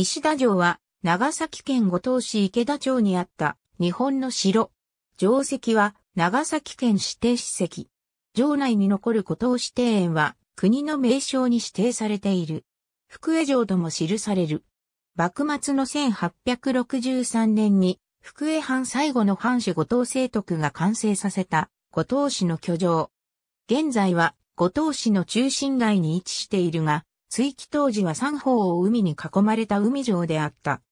石田城は、長崎県五島市池田町にあった日本の城。城跡は長崎県指定史跡。城内に残る五島市庭園は国の名称に指定されている。福江城とも記される。幕末の1863年に福江藩最後の藩主五島聖徳が完成させた五島市の居城。現在は五島市の中心街に位置しているが、追記当時は三方を海に囲まれた海城であった。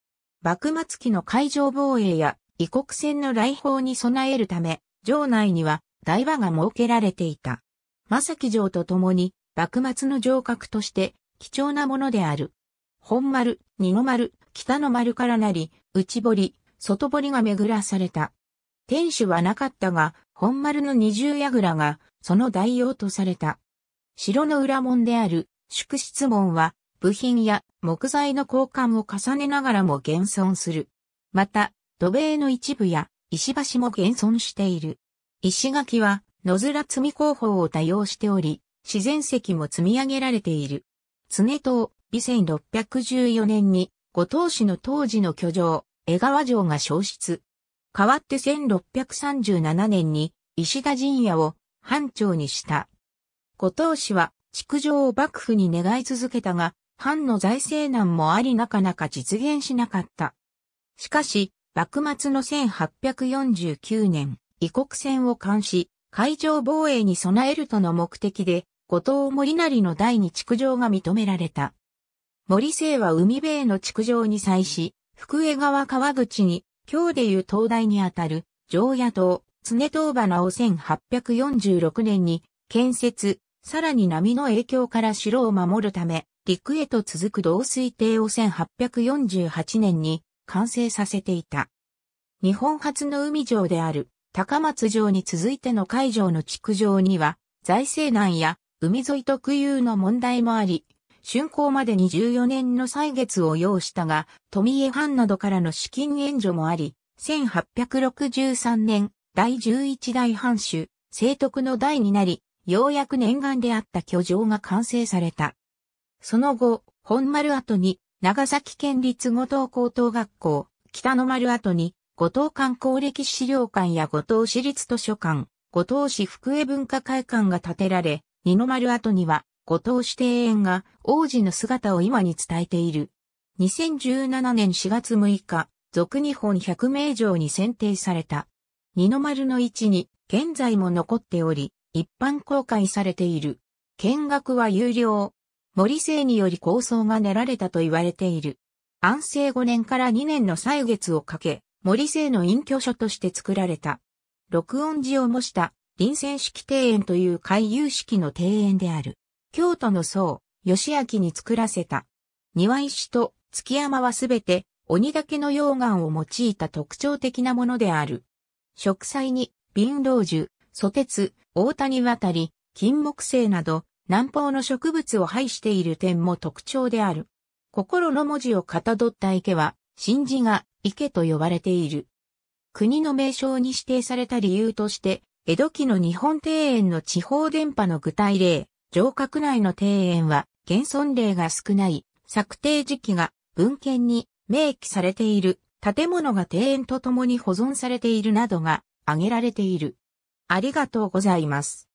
幕末期の海上防衛や異国船の来訪に備えるため、城内には台場が設けられていた。正木城と共に、幕末の城郭として貴重なものである。本丸、二の丸、北の丸からなり、内堀、外堀が巡らされた。天守はなかったが、本丸の二重櫓が、その代用とされた。城の裏門である宿質門は部品や木材の交換を重ねながらも現存する。また、土塀の一部や石橋も現存している。石垣は野面積み工法を多用しており、自然石も積み上げられている。常党、美1614年に、五島市の当時の居城、江川城が消失。代わって1637年に、石田陣屋を藩庁にした。五島市は築城を幕府に願い続けたが、藩の財政難もありなかなか実現しなかった。しかし、幕末の1849年、異国船を監視、海上防衛に備えるとの目的で、後藤森成の第二築城が認められた。森姓は海辺の築城に際し、福江川川口に、今日でいう東大にあたる、常野島、常東花を1846年に建設、さらに波の影響から城を守るため、陸へと続く導水艇を1848年に完成させていた。日本初の海城である高松城に続いての海城の築城には財政難や海沿い特有の問題もあり、竣工までに14年の歳月を要したが、富江藩などからの資金援助もあり、1863年第11代藩主、聖徳の代になり、ようやく念願であった居城が完成された。その後、本丸跡に、長崎県立五島高等学校、北の丸跡に、五島観光歴史資料館や五島市立図書館、五島市福江文化会館が建てられ、二の丸跡には、五島市庭園が王子の姿を今に伝えている。2017年4月6日、俗日本百名城に選定された。二の丸の位置に現在も残っており、一般公開されている。見学は有料。森生により構想が練られたと言われている。安政5年から2年の歳月をかけ、森生の隠居所として作られた。録音寺を模した臨戦式庭園という回遊式の庭園である。京都の僧、義明に作らせた。庭石と月山はすべて鬼岳の溶岩を用いた特徴的なものである。植栽に、瓶老樹、ソテツ、大谷渡り、金木犀など、南方の植物を配している点も特徴である。心の文字をかたどった池は、神事が池と呼ばれている。国の名称に指定された理由として、江戸期の日本庭園の地方電波の具体例、城郭内の庭園は、現存例が少ない、策定時期が文献に明記されている、建物が庭園とともに保存されているなどが挙げられている。ありがとうございます。